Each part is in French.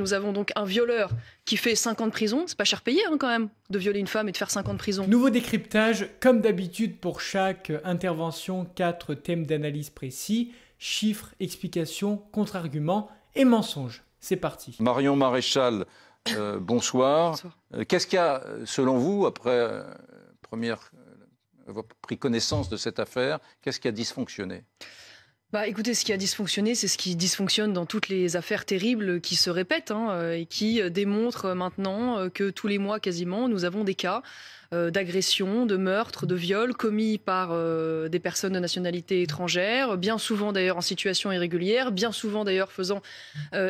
Nous avons donc un violeur qui fait 5 ans de prison. C'est pas cher payé hein, quand même de violer une femme et de faire 5 ans de prison. Nouveau décryptage, comme d'habitude pour chaque intervention, quatre thèmes d'analyse précis chiffres, explications, contre-arguments et mensonges. C'est parti. Marion Maréchal, euh, bonsoir. Euh, qu'est-ce qu'il y a, selon vous, après euh, première, avoir pris connaissance de cette affaire, qu'est-ce qui a dysfonctionné bah, écoutez, ce qui a dysfonctionné, c'est ce qui dysfonctionne dans toutes les affaires terribles qui se répètent hein, euh, et qui euh, démontrent euh, maintenant que tous les mois quasiment, nous avons des cas d'agression, de meurtre, de viols commis par des personnes de nationalité étrangère, bien souvent d'ailleurs en situation irrégulière, bien souvent d'ailleurs faisant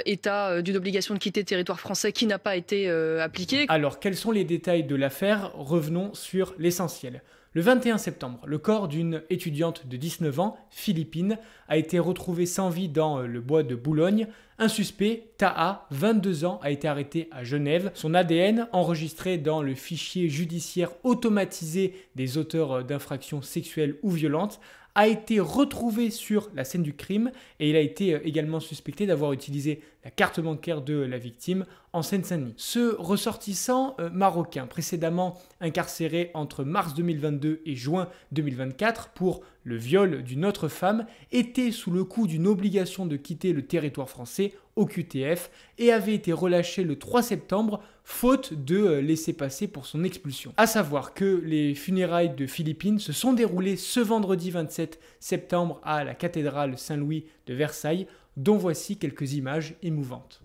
état d'une obligation de quitter le territoire français qui n'a pas été appliquée. Alors, quels sont les détails de l'affaire Revenons sur l'essentiel. Le 21 septembre, le corps d'une étudiante de 19 ans, philippine, a été retrouvé sans vie dans euh, le bois de Boulogne. Un suspect, Taha, 22 ans, a été arrêté à Genève. Son ADN, enregistré dans le fichier judiciaire automatisé des auteurs euh, d'infractions sexuelles ou violentes, a été retrouvé sur la scène du crime et il a été euh, également suspecté d'avoir utilisé la carte bancaire de la victime en Seine-Saint-Denis. Ce ressortissant euh, marocain, précédemment incarcéré entre mars 2022 et juin 2024 pour le viol d'une autre femme, était sous le coup d'une obligation de quitter le territoire français au QTF et avait été relâché le 3 septembre faute de euh, laisser passer pour son expulsion. A savoir que les funérailles de Philippines se sont déroulées ce vendredi 27 septembre à la cathédrale Saint-Louis de Versailles dont voici quelques images émouvantes.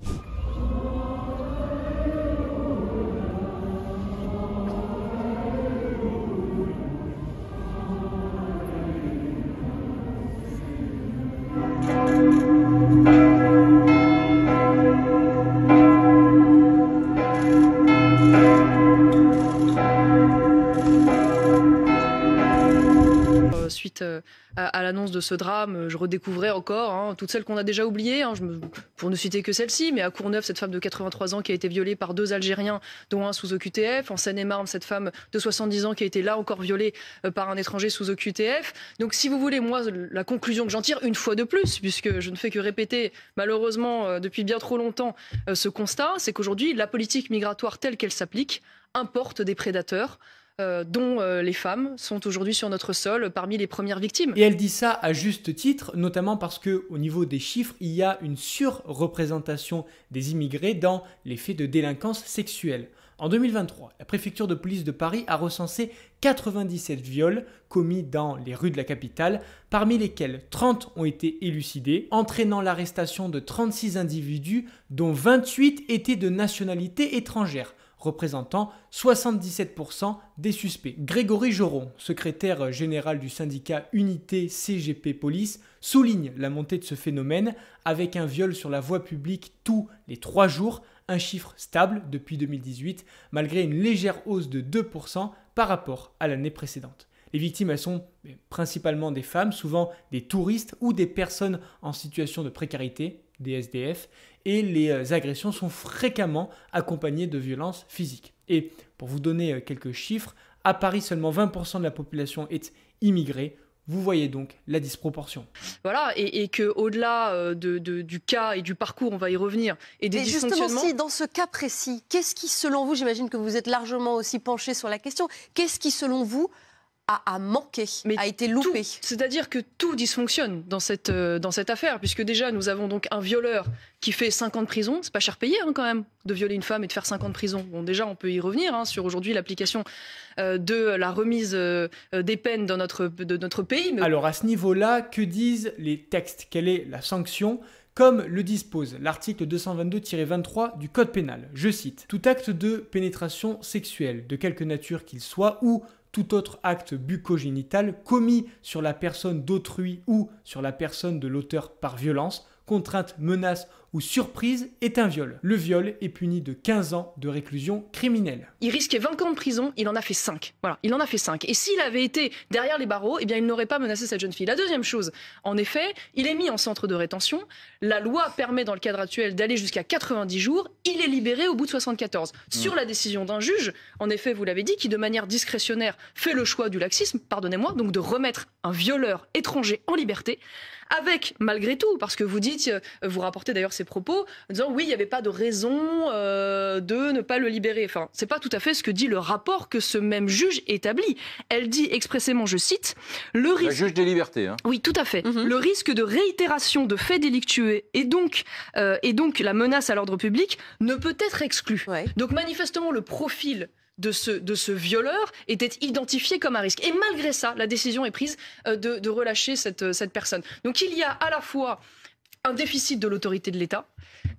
suite euh, à, l'annonce de ce drame, je redécouvrais encore hein, toutes celles qu'on a déjà oubliées, hein. pour ne citer que celle-ci, mais à Courneuve, cette femme de 83 ans qui a été violée par deux Algériens, dont un sous OQTF, en Seine-et-Marne, cette femme de 70 ans qui a été là encore violée euh, par un étranger sous OQTF. Donc si vous voulez, moi, la conclusion que j'en tire, une fois de plus, puisque je ne fais que répéter, malheureusement, euh, depuis bien trop longtemps, ce constat, c'est qu'aujourd'hui, la politique migratoire telle qu'elle s'applique importe des prédateurs euh, dont euh, les femmes sont aujourd'hui sur notre sol parmi les premières victimes. Et elle dit ça à juste titre, notamment parce que au niveau des chiffres, il y a une surreprésentation des immigrés dans les faits de délinquance sexuelle. En 2023, la préfecture de police de Paris a recensé 97 viols commis dans les rues de la capitale, parmi lesquels 30 ont été élucidés, entraînant l'arrestation de 36 individus, dont 28 étaient de nationalité étrangère représentant 77% des suspects. Grégory Joron, secrétaire général du syndicat Unité CGP Police, souligne la montée de ce phénomène avec un viol sur la voie publique tous les trois jours, un chiffre stable depuis 2018, malgré une légère hausse de 2% par rapport à l'année précédente. Les victimes, elles sont principalement des femmes, souvent des touristes ou des personnes en situation de précarité des SDF et les euh, agressions sont fréquemment accompagnées de violences physiques. Et pour vous donner euh, quelques chiffres, à Paris seulement 20% de la population est immigrée, vous voyez donc la disproportion. Voilà, et, et que au-delà euh, du cas et du parcours, on va y revenir, et des justement, si dans ce cas précis, qu'est-ce qui, selon vous, j'imagine que vous êtes largement aussi penché sur la question, qu'est-ce qui, selon vous, a, manqué, a été loupé. C'est-à-dire que tout dysfonctionne euh, dans cette, affaire, puisque déjà nous avons donc un violeur qui fait 5 ans de prison, c'est pas cher payé hein, quand même de violer une femme et de faire 5 ans de prison. Bon déjà on peut y revenir hein, sur aujourd'hui l'application euh, de la remise euh, des peines dans notre, pays. Alors à ce niveau-là, que disent les textes Quelle est la sanction comme le dispose l'article 222-23 du Code pénal. Je cite, Tout acte de pénétration sexuelle, de quelque nature qu'il soit, ou tout autre acte bucogénital commis sur la personne d'autrui ou sur la personne de l'auteur par violence, contrainte, menace ou surprise est un viol. Le viol est puni de 15 ans de réclusion criminelle. Il risquait 20 ans de prison, il en a fait 5. Voilà, il en a fait 5. Et s'il avait été derrière les barreaux, eh bien il n'aurait pas menacé cette jeune fille. La deuxième chose, en effet, il est mis en centre de rétention. La loi permet dans le cadre actuel d'aller jusqu'à 90 jours. Il est libéré au bout de 74. Mmh. Sur la décision d'un juge, en effet, vous l'avez dit, qui de manière discrétionnaire fait le choix du laxisme, pardonnez-moi, donc de remettre un violeur étranger en liberté, avec malgré tout, parce que vous dites, euh, vous rapportez d'ailleurs ces propos en disant oui, il n'y avait pas de raison euh, de ne pas le libérer. Enfin, c'est pas tout à fait ce que dit le rapport que ce même juge établit. Elle dit expressément, je cite, le risque. juge des libertés. Hein. Oui, tout à fait. Mhm. Le risque de réitération de faits délictueux et donc euh, et donc la menace à l'ordre public ne peut être exclu. » Donc manifestement, le profil de ce, de ce violeur était identifié comme un risque. Et malgré ça, la décision est prise euh, de, de relâcher cette, cette personne. Donc il y a à la fois un déficit de l'autorité de l'État.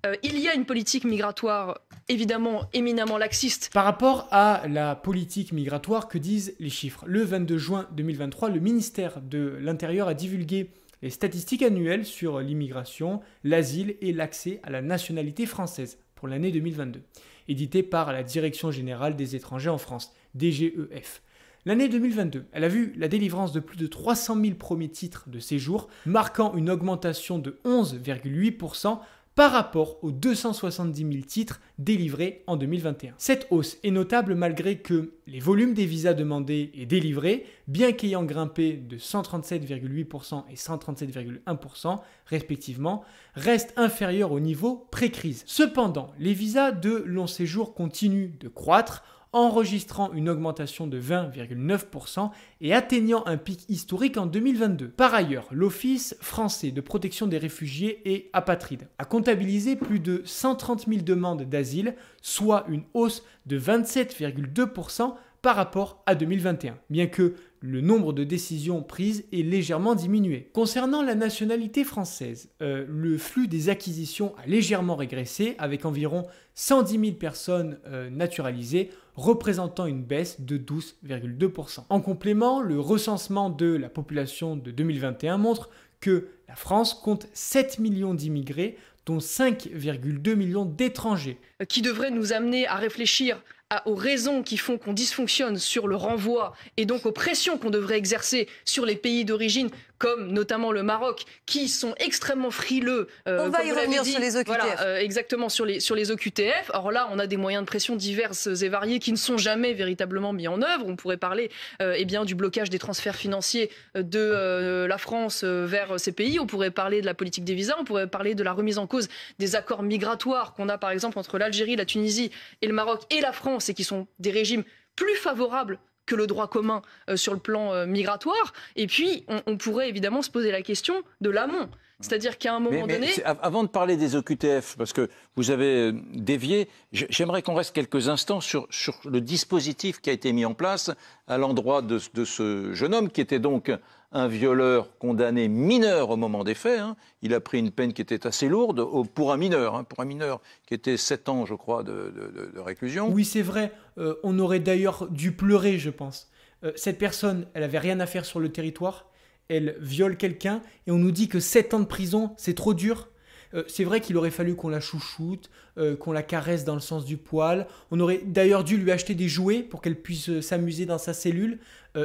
Euh, il y a une politique migratoire évidemment éminemment laxiste. Par rapport à la politique migratoire, que disent les chiffres Le 22 juin 2023, le ministère de l'Intérieur a divulgué les statistiques annuelles sur l'immigration, l'asile et l'accès à la nationalité française pour l'année 2022, éditées par la Direction générale des étrangers en France, DGEF. L'année 2022, elle a vu la délivrance de plus de 300 000 premiers titres de séjour, marquant une augmentation de 11,8% par rapport aux 270 000 titres délivrés en 2021. Cette hausse est notable malgré que les volumes des visas demandés et délivrés, bien qu'ayant grimpé de 137,8% et 137,1% respectivement, restent inférieurs au niveau pré-crise. Cependant, les visas de long séjour continuent de croître enregistrant une augmentation de 20,9% et atteignant un pic historique en 2022. Par ailleurs, l'Office français de protection des réfugiés et apatrides a comptabilisé plus de 130 000 demandes d'asile, soit une hausse de 27,2% par rapport à 2021. Bien que le nombre de décisions prises est légèrement diminué. Concernant la nationalité française, euh, le flux des acquisitions a légèrement régressé avec environ 110 000 personnes euh, naturalisées, représentant une baisse de 12,2%. En complément, le recensement de la population de 2021 montre que la France compte 7 millions d'immigrés, dont 5,2 millions d'étrangers. Qui devrait nous amener à réfléchir aux raisons qui font qu'on dysfonctionne sur le renvoi et donc aux pressions qu'on devrait exercer sur les pays d'origine comme notamment le Maroc, qui sont extrêmement frileux. Euh, on va y sur les OQTF. Euh, exactement, sur les, sur OQTF. Or là, on a des moyens de pression diverses et variés qui ne sont jamais véritablement mis en œuvre. On pourrait parler euh, eh bien, du blocage des transferts financiers de la France vers ces pays. On pourrait parler de la politique des visas. On pourrait parler de la remise en cause des accords migratoires qu'on a, par exemple, entre l'Algérie, la Tunisie et le Maroc et la France, et qui sont des régimes plus favorables que le droit commun euh, sur le plan euh, migratoire. Et puis, on, on pourrait évidemment se poser la question de l'amont. Hein. C'est-à-dire qu'à un moment donné. avant de parler des OQTF, parce que vous avez euh, dévié, j'aimerais qu'on reste quelques instants sur, sur, le dispositif qui a été mis en place à l'endroit de, ce jeune homme, qui était donc un violeur condamné mineur au moment des faits. Hein. Il a pris une peine qui était assez lourde pour un mineur, hein, pour un mineur qui était 7 ans, je crois, de, réclusion. Oui, c'est vrai. Euh, on aurait d'ailleurs dû pleurer, je pense. Euh, cette personne, elle n'avait rien à faire sur le territoire elle viole quelqu'un et on nous dit que 7 ans de prison, c'est trop dur. Euh, c'est vrai qu'il aurait fallu qu'on la chouchoute, euh, qu'on la caresse dans le sens du poil. On aurait d'ailleurs dû lui acheter des jouets pour qu'elle puisse euh, s'amuser dans sa cellule.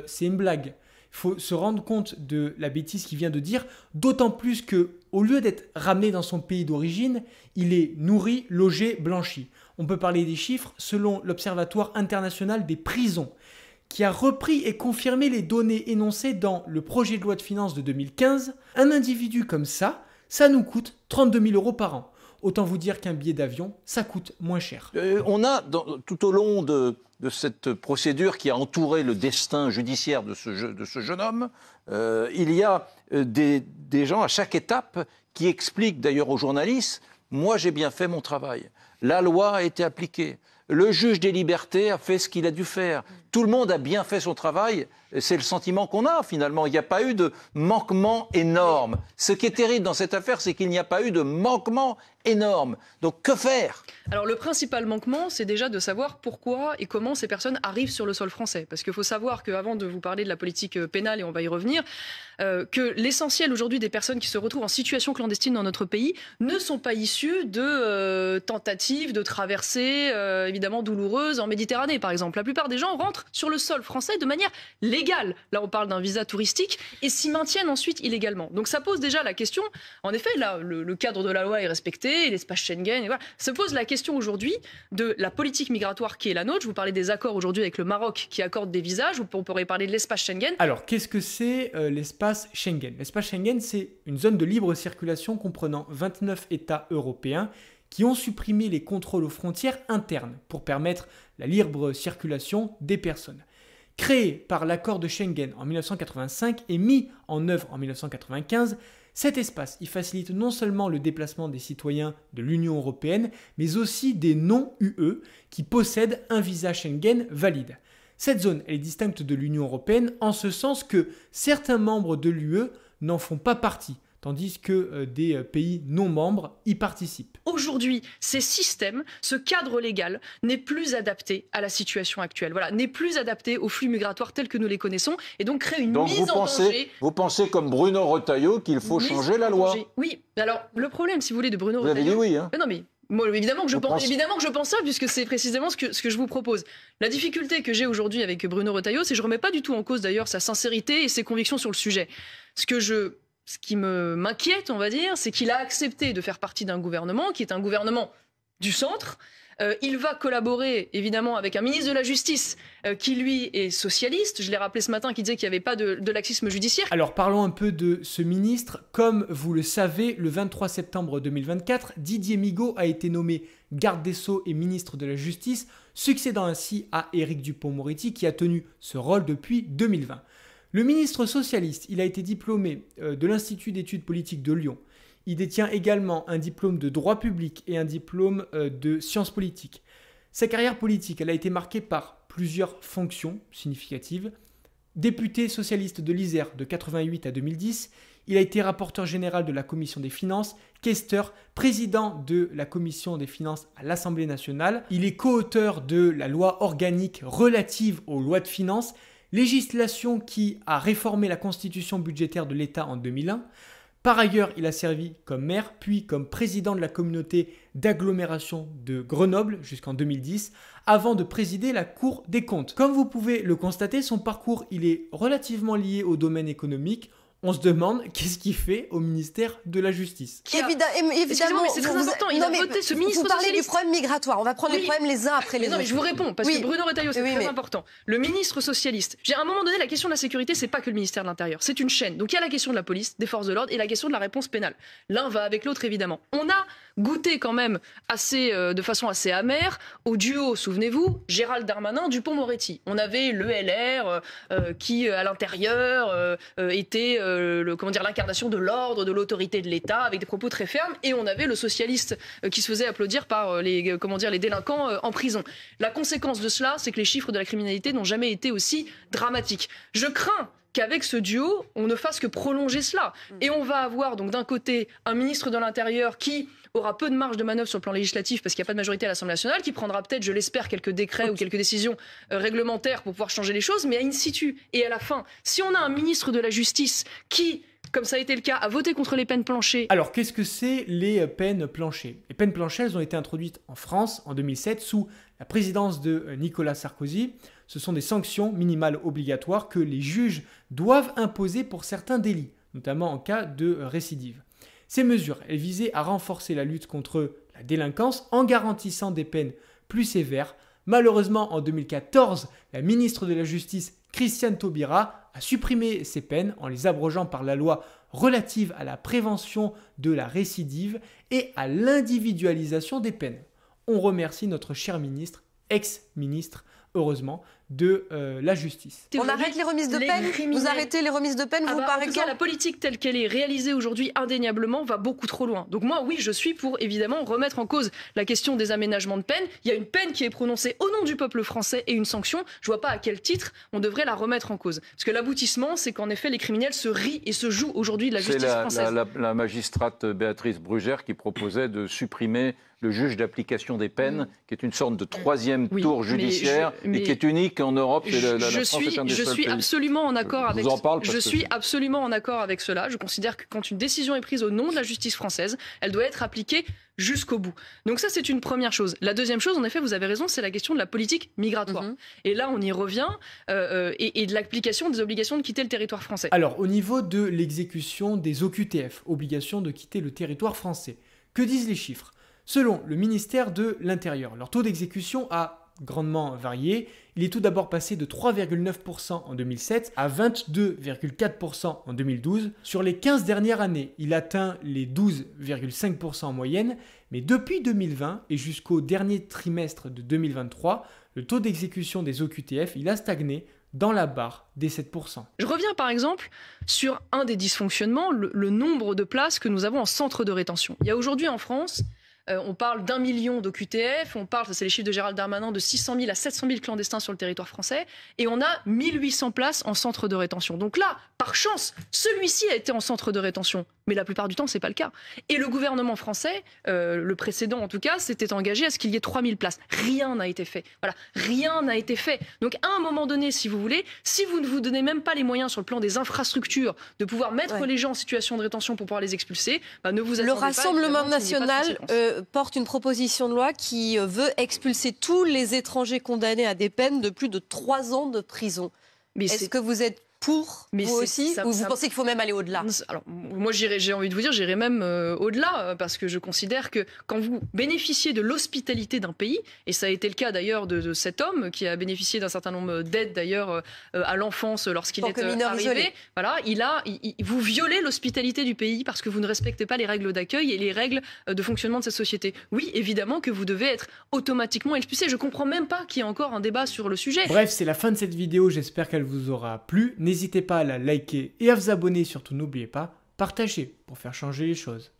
c'est une blague. Il faut se rendre compte de la bêtise qu'il vient de dire, d'autant plus que au lieu d'être ramené dans son pays d'origine, il est nourri, logé, blanchi. On peut parler des chiffres selon l'Observatoire international des prisons qui a repris et confirmé les données énoncées dans le projet de loi de finances de 2015, un individu comme ça, ça nous coûte 32 000 euros par an. Autant vous dire qu'un billet d'avion, ça coûte moins cher. Euh, on a, tout au long de, cette procédure qui a entouré le destin judiciaire de ce, jeune homme, euh, il y a euh, des, des gens à chaque étape qui expliquent d'ailleurs aux journalistes, moi j'ai bien fait mon travail, la loi a été appliquée, le juge des libertés a fait ce qu'il a dû faire. Tout le monde a bien fait son travail, c'est le sentiment qu'on a finalement. Il n'y a pas eu de manquement énorme. Ce qui est terrible dans cette affaire, c'est qu'il n'y a pas eu de manquement énorme. Donc que faire Alors le principal manquement, c'est déjà de savoir pourquoi et comment ces personnes arrivent sur le sol français. Parce qu'il faut savoir qu'avant de vous parler de la politique euh, pénale, et on va y revenir, euh, que l'essentiel aujourd'hui des personnes qui se retrouvent en situation clandestine dans notre pays ne sont pas issues de euh, tentatives de traversée évidemment douloureuses en Méditerranée par exemple. La plupart des gens rentrent sur le sol français de manière légale là on parle d'un visa touristique, et s'y maintiennent ensuite illégalement. Donc ça pose déjà la question, en effet, là le, cadre de la loi est respecté, l'espace Schengen, et voilà. pose la question aujourd'hui de la politique migratoire qui est la nôtre. Je vous parlais des accords aujourd'hui avec le Maroc qui accorde des visas, on pourrait parler de l'espace Schengen. Alors qu'est-ce que c'est euh, l'espace Schengen L'espace Schengen, c'est une zone de libre circulation comprenant 29 États européens qui ont supprimé les contrôles aux frontières internes pour permettre la libre circulation des personnes. Créé par l'accord de Schengen en 1985 et mis en œuvre en 1995, cet espace y facilite non seulement le déplacement des citoyens de l'Union européenne, mais aussi des non-UE qui possèdent un visa Schengen valide. Cette zone est distincte de l'Union européenne en ce sens que certains membres de l'UE n'en font pas partie, tandis que euh, des euh, pays non membres y participent. Aujourd'hui, ces systèmes, ce cadre légal n'est plus adapté à la situation actuelle, voilà, n'est plus adapté aux flux migratoires tels que nous les connaissons, et donc crée une mise vous en pensez, Vous pensez comme Bruno Retailleau qu'il faut changer la loi Oui, alors le problème, si vous voulez, de Bruno vous dit oui, hein. euh, non, mais moi, évidemment, que je pense, évidemment que je pense ça, puisque c'est précisément ce que, ce que je vous propose. La difficulté que j'ai aujourd'hui avec Bruno Retailleau, c'est que je ne remets pas du tout en cause d'ailleurs sa sincérité et ses convictions sur le sujet. Ce que je ce qui me m'inquiète, on va dire, c'est qu'il a accepté de faire partie d'un gouvernement qui est un gouvernement du centre. Euh, il va collaborer évidemment avec un ministre de la Justice euh, qui lui est socialiste. Je l'ai rappelé ce matin qui disait qu'il n'y avait pas de, de, laxisme judiciaire. Alors parlons un peu de ce ministre. Comme vous le savez, le 23 septembre 2024, Didier Migaud a été nommé garde des Sceaux et ministre de la Justice, succédant ainsi à Éric Dupont-Moretti qui a tenu ce rôle depuis 2020. Le ministre socialiste, il a été diplômé euh, de l'Institut d'études politiques de Lyon. Il détient également un diplôme de droit public et un diplôme euh, de sciences politiques. Sa carrière politique, elle a été marquée par plusieurs fonctions significatives. Député socialiste de l'Isère de 88 à 2010, il a été rapporteur général de la Commission des finances, questeur, président de la Commission des finances à l'Assemblée nationale. Il est co-auteur de la loi organique relative aux lois de finances, législation qui a réformé la constitution budgétaire de l'État en 2001. Par ailleurs, il a servi comme maire, puis comme président de la communauté d'agglomération de Grenoble jusqu'en 2010, avant de présider la Cour des comptes. Comme vous pouvez le constater, son parcours il est relativement lié au domaine économique, on se demande qu'est-ce qu'il fait au ministère de la Justice. évidemment, c'est très important. Il a voté ce ministre Vous parlez du problème migratoire. On va prendre les problèmes les uns après les autres. Non, mais je vous réponds parce que Bruno Retailleau, c'est très important. Le ministre socialiste. J'ai à un moment donné, la question de la sécurité, c'est pas que le ministère de l'Intérieur. C'est une chaîne. Donc il y a la question de la police, des forces de l'ordre et la question de la réponse pénale. L'un va avec l'autre, évidemment. On a goûté quand même assez, euh, de façon assez amère au duo, souvenez-vous, Gérald Darmanin, Dupont-Moretti. On avait le LR euh, euh, qui, à l'intérieur, était euh, comment dire, l'incarnation de l'ordre, de l'autorité de l'État, avec des propos très fermes. Et on avait le socialiste euh, qui se faisait applaudir par euh, les, comment dire, les délinquants en prison. La conséquence de cela, c'est que les chiffres de la criminalité n'ont jamais été aussi dramatiques. Je crains qu'avec ce duo, on ne fasse que prolonger cela. Mm. Et on va avoir donc d'un côté un ministre de l'Intérieur qui aura peu de marge de manœuvre sur le plan législatif parce qu'il n'y a pas de majorité à l'Assemblée nationale, qui prendra peut-être, je l'espère, quelques décrets ou quelques décisions euh, réglementaires pour pouvoir changer les choses, mais à in situ et à la fin, si on a un ministre de la Justice qui comme ça a été le cas, a voté contre les peines planchées. Alors, qu'est-ce que c'est les euh, peines planchées Les peines planchées, elles ont été introduites en France en 2007 sous la présidence de euh, Nicolas Sarkozy. Ce sont des sanctions minimales obligatoires que les juges doivent imposer pour certains délits, notamment en cas de récidive. Ces mesures, elles visaient à renforcer la lutte contre la délinquance en garantissant des peines plus sévères. Malheureusement, en 2014, la ministre de la Justice, Christiane Taubira, a supprimé ces peines en les abrogeant par la loi relative à la prévention de la récidive et à l'individualisation des peines. On remercie notre cher ministre, ex-ministre, heureusement, de euh, la justice. On arrête les remises de peine Vous arrêtez les remises de peine, ah vous bah, la politique telle qu'elle est réalisée aujourd'hui, indéniablement, va beaucoup trop loin. Donc moi, oui, je suis pour, évidemment, remettre en cause la question des aménagements de peine. Il y a une peine qui est prononcée au nom du peuple français et une sanction. Je vois pas à quel titre on devrait la remettre en cause. Parce que l'aboutissement, c'est qu'en effet, les criminels se rient et se jouent aujourd'hui de la justice française. C'est la magistrate Béatrice Brugère qui proposait de supprimer le juge d'application des peines, qui est une sorte de troisième tour judiciaire mais et qui est unique en Europe. je suis, absolument en accord avec. je suis absolument en accord avec cela. Je considère que quand une décision est prise au nom de la justice française, elle doit être appliquée jusqu'au bout. Donc ça, c'est une première chose. La deuxième chose, en effet, vous avez raison, c'est la question de la politique migratoire. Mm-hmm. Et là, on y revient, euh, euh, et, de l'application des obligations de quitter le territoire français. Alors, au niveau de l'exécution des OQTF, obligation de quitter le territoire français, que disent les chiffres Selon le ministère de l'Intérieur, leur taux d'exécution a grandement varié. Il est tout d'abord passé de 3,9% en 2007 à 22,4% en 2012. Sur les 15 dernières années, il atteint les 12,5% en moyenne, mais depuis 2020 et jusqu'au dernier trimestre de 2023, le taux d'exécution des OQTF, il a stagné dans la barre des 7%. Je reviens par exemple sur un des dysfonctionnements, le nombre de places que nous avons en centre de rétention. Il y a aujourd'hui en France euh, on parle d'un million d'OQTF, on parle, c'est les chiffres de Gérald Darmanin, de 600 000 à 700 000 clandestins sur le territoire français, et on a 1800 places en centre de rétention. Donc là, par chance, celui-ci a été en centre de rétention. Mais la plupart du temps, ce n'est pas le cas. Et le gouvernement français, euh, le précédent en tout cas, s'était engagé à ce qu'il y ait 3000 places. Rien n'a été fait. Voilà, rien n'a été fait. Donc à un moment donné, si vous voulez, si vous ne vous donnez même pas les moyens sur le plan des infrastructures de pouvoir mettre les gens en situation de rétention pour pouvoir les expulser, bah, ne vous attendez pas. Le Rassemblement national euh, porte une proposition de loi qui euh, veut expulser tous les étrangers condamnés à des peines de plus de 3 ans de prison. Est-ce que vous êtes pour mais vous aussi Ou vous pensez qu'il faut même aller au-delà Alors, moi, j'ai envie de vous dire, j'irai même euh, au-delà, euh, parce que je considère que quand vous bénéficiez de l'hospitalité d'un pays, et ça a été le cas d'ailleurs de, cet homme qui a bénéficié d'un certain nombre d'aides d'ailleurs euh, à l'enfance lorsqu'il est arrivé, isolé. voilà, il a, vous violez l'hospitalité du pays parce que vous ne respectez pas les règles d'accueil et les règles de fonctionnement de cette société. Oui, évidemment que vous devez être automatiquement expulsé. Je comprends même pas qu'il y ait encore un débat sur le sujet. Bref, c'est la fin de cette vidéo. J'espère qu'elle vous aura plu n'hésitez pas à la liker et à vous abonner, surtout n'oubliez pas, partagez pour faire changer les choses.